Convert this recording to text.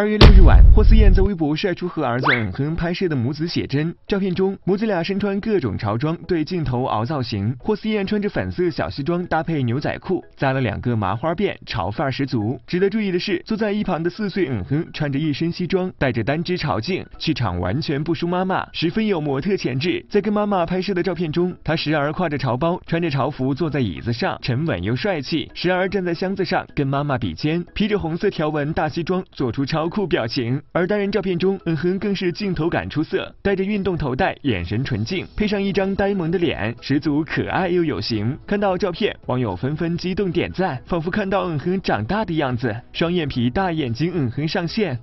二月六日晚，霍思燕在微博晒出和儿子嗯哼拍摄的母子写真。照片中，母子俩身穿各种潮装，对镜头熬造型。霍思燕穿着粉色小西装，搭配牛仔裤，扎了两个麻花辫，潮范十足。值得注意的是，坐在一旁的四岁嗯哼穿着一身西装，戴着单只潮镜，气场完全不输妈妈，十分有模特潜质。在跟妈妈拍摄的照片中，他时而挎着潮包，穿着潮服坐在椅子上，沉稳又帅气；时而站在箱子上跟妈妈比肩，披着红色条纹大西装，做出超。酷表情，而单人照片中，嗯哼更是镜头感出色，戴着运动头带，眼神纯净，配上一张呆萌的脸，十足可爱又有型。看到照片，网友纷纷激动点赞，仿佛看到嗯哼长大的样子，双眼皮大眼睛，嗯哼上线。